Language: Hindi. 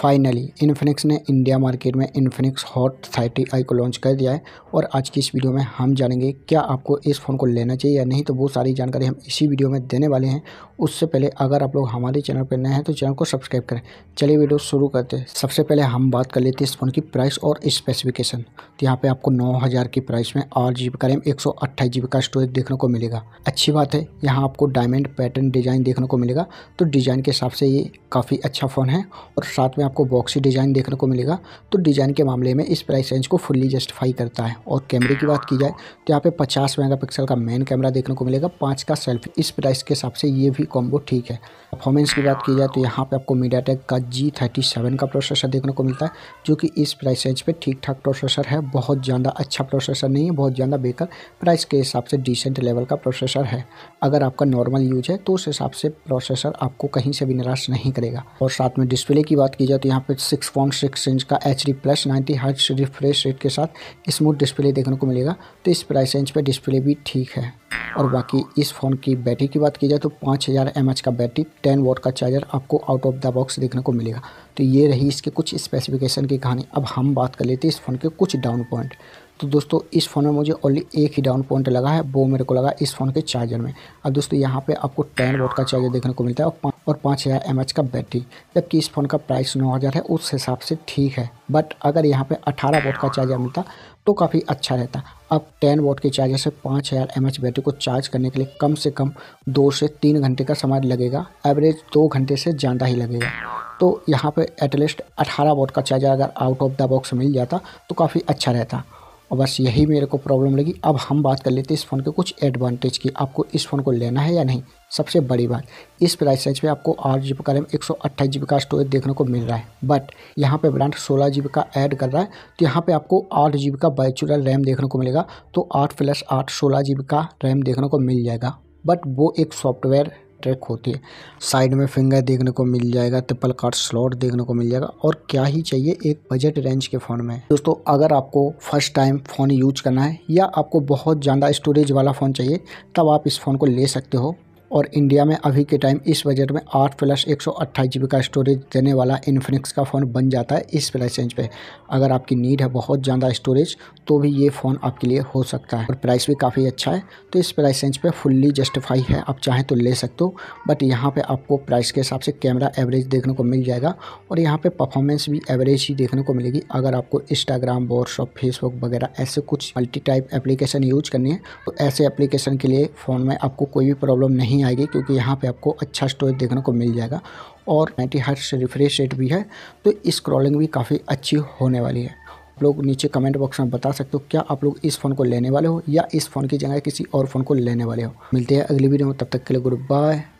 फाइनली इन्फिनिक्स ने इंडिया मार्केट में इन्फिनिक्स हॉट थर्टी आई को लॉन्च कर दिया है और आज की इस वीडियो में हम जानेंगे क्या आपको इस फ़ोन को लेना चाहिए या नहीं तो वो सारी जानकारी हम इसी वीडियो में देने वाले हैं उससे पहले अगर आप लोग हमारे चैनल पर नए हैं तो चैनल को सब्सक्राइब करें चलिए वीडियो शुरू करते हैं सबसे पहले हम बात कर लेते हैं इस फ़ोन की प्राइस और स्पेसिफिकेशन तो यहाँ पे आपको नौ हज़ार की प्राइस में आठ जी बी का रैम एक सौ अट्ठाईस जी बी का स्टोरेज देखने को मिलेगा अच्छी बात है यहाँ आपको डायमंड पैटर्न डिज़ाइन देखने को मिलेगा तो डिज़ाइन के हिसाब से ये काफ़ी अच्छा फ़ोन है और साथ में आपको बॉक्सी डिज़ाइन देखने को मिलेगा तो डिज़ाइन के मामले में इस प्राइस रेंज को फुल्ली जस्टिफाई करता है और कैमरे की बात की जाए तो यहाँ पे पचास पिक्सल का मेन कैमरा देखने को मिलेगा पाँच का सेल्फी इस प्राइस के हिसाब से ये भी काफ़ी कॉम्बो ठीक है परफॉर्मेंस की बात की जाए तो यहाँ पे आपको मीडिया टेक का जी थर्टी सेवन का प्रोसेसर देखने को मिलता है जो कि इस प्राइस रेंज पे ठीक ठाक प्रोसेसर है बहुत ज़्यादा अच्छा प्रोसेसर नहीं है बहुत ज़्यादा बेकर प्राइस के हिसाब से डिसेंट लेवल का प्रोसेसर है अगर आपका नॉर्मल यूज है तो उस हिसाब से प्रोसेसर आपको कहीं से भी निराश नहीं करेगा और साथ में डिस्प्ले की बात की जाए तो यहाँ पर सिक्स पॉइंट सिक्स इंच का H D plus ninety hertz refresh rate के साथ स्मूथ डिस्प्ले देखने को मिलेगा तो इस प्राइस रेंज पर डिस्प्ले भी ठीक है और बाकी इस फ़ोन की बैटरी की बात की जाए तो पाँच हज़ार एम का बैटरी टेन वोट का चार्जर आपको आउट ऑफ द बॉक्स देखने को मिलेगा तो ये रही इसके कुछ स्पेसिफिकेशन की कहानी अब हम बात कर लेते हैं इस फ़ोन के कुछ डाउन पॉइंट तो दोस्तों इस फ़ोन में मुझे ओनली एक ही डाउन पॉइंट लगा है वो मेरे को लगा इस फ़ोन के चार्जर में अब दोस्तों यहाँ पे आपको टेन वोट का चार्जर देखने को मिलता है और और पाँच हज़ार एम का बैटरी जबकि इस फ़ोन का प्राइस नौ हज़ार है उस हिसाब से ठीक है बट अगर यहाँ पे अठारह वोट का चार्जर मिलता तो काफ़ी अच्छा रहता अब टेन वोट के चार्जर से पाँच हज़ार एम बैटरी को चार्ज करने के लिए कम से कम दो से तीन घंटे का समय लगेगा एवरेज दो घंटे से ज़्यादा ही लगेगा तो यहाँ पर एटलीस्ट अठारह वोट का चार्जर अगर आउट ऑफ द बॉक्स मिल जाता तो काफ़ी अच्छा रहता और बस यही मेरे को प्रॉब्लम लगी अब हम बात कर लेते हैं इस फ़ोन के कुछ एडवांटेज की आपको इस फ़ोन को लेना है या नहीं सबसे बड़ी बात इस प्राइस रेंज में आपको आठ जी बी का रैम एक सौ अट्ठाईस जी बी का स्टोरेज देखने को मिल रहा है बट यहाँ पे ब्रांड सोलह जी बी का ऐड कर रहा है तो यहाँ पे आपको आठ जी बी का बैचुलर रैम देखने को मिलेगा तो आठ प्लस आठ सोलह जी बी का रैम देखने को मिल जाएगा बट वो एक सॉफ्टवेयर ट्रैक होती है साइड में फिंगर देखने को मिल जाएगा ट्रिपल कार्ड स्लॉट देखने को मिल जाएगा और क्या ही चाहिए एक बजट रेंज के फ़ोन में दोस्तों अगर आपको फर्स्ट टाइम फ़ोन यूज करना है या आपको बहुत ज़्यादा स्टोरेज वाला फ़ोन चाहिए तब आप इस फ़ोन को ले सकते हो और इंडिया में अभी के टाइम इस बजट में आठ प्लस एक सौ अट्ठाईस जी बी का स्टोरेज देने वाला इन्फिनिक्स का फ़ोन बन जाता है इस प्राइस रेंज पे अगर आपकी नीड है बहुत ज़्यादा स्टोरेज तो भी ये फ़ोन आपके लिए हो सकता है और प्राइस भी काफ़ी अच्छा है तो इस प्राइस रेंज पे फुल्ली जस्टिफाई है आप चाहें तो ले सकते हो बट यहाँ पर आपको प्राइस के हिसाब से कैमरा एवरेज देखने को मिल जाएगा और यहाँ पर परफॉर्मेंस भी एवरेज ही देखने को मिलेगी अगर आपको इंस्टाग्राम व्हाट्सअप फेसबुक वगैरह ऐसे कुछ मल्टी टाइप एप्लीकेशन यूज करनी है तो ऐसे एप्लीकेशन के लिए फ़ोन में आपको कोई भी प्रॉब्लम नहीं नहीं आएगी क्योंकि यहाँ पे आपको अच्छा स्टोरेज देखने को मिल जाएगा और नाइन्टी हर्ट्स रिफ्रेश रेट भी है तो स्क्रॉलिंग भी काफ़ी अच्छी होने वाली है आप लोग नीचे कमेंट बॉक्स में बता सकते हो क्या आप लोग इस फ़ोन को लेने वाले हो या इस फ़ोन की जगह किसी और फ़ोन को लेने वाले हो मिलते हैं अगली वीडियो में तब तक के लिए गुड बाय